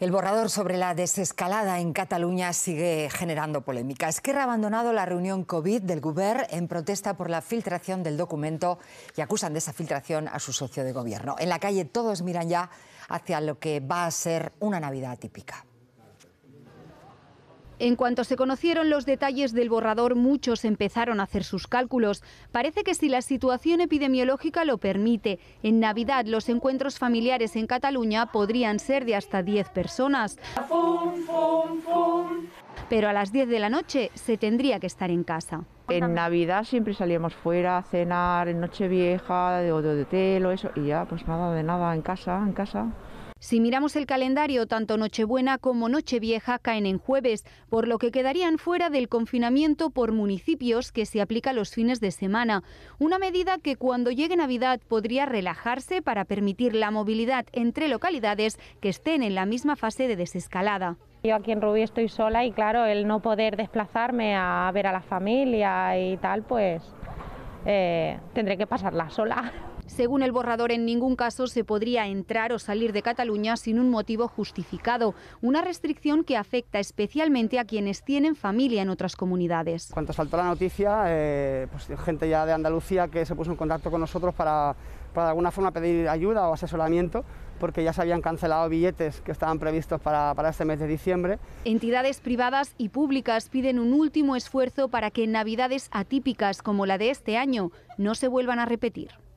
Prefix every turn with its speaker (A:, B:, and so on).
A: El borrador sobre la desescalada en Cataluña sigue generando polémica. Esquerra ha abandonado la reunión COVID del Govern en protesta por la filtración del documento y acusan de esa filtración a su socio de gobierno. En la calle todos miran ya hacia lo que va a ser una Navidad típica.
B: En cuanto se conocieron los detalles del borrador, muchos empezaron a hacer sus cálculos. Parece que si la situación epidemiológica lo permite, en Navidad los encuentros familiares en Cataluña podrían ser de hasta 10 personas. Pero a las 10 de la noche se tendría que estar en casa. En Navidad siempre salíamos fuera a cenar, en Nochevieja, de, de hotel o eso, y ya, pues nada, de nada, en casa, en casa. Si miramos el calendario, tanto Nochebuena como Nochevieja caen en jueves, por lo que quedarían fuera del confinamiento por municipios que se aplica los fines de semana. Una medida que cuando llegue Navidad podría relajarse para permitir la movilidad entre localidades que estén en la misma fase de desescalada. Yo aquí en Rubí estoy sola y claro, el no poder desplazarme a ver a la familia y tal, pues eh, tendré que pasarla sola. Según el borrador, en ningún caso se podría entrar o salir de Cataluña sin un motivo justificado, una restricción que afecta especialmente a quienes tienen familia en otras comunidades.
C: "...cuanto saltó la noticia, eh, pues, gente ya de Andalucía que se puso en contacto con nosotros para, para de alguna forma pedir ayuda o asesoramiento porque ya se habían cancelado billetes que estaban previstos para, para, este mes de diciembre.
B: Entidades privadas y públicas piden un último esfuerzo para que navidades atípicas como la de este año no se vuelvan a repetir.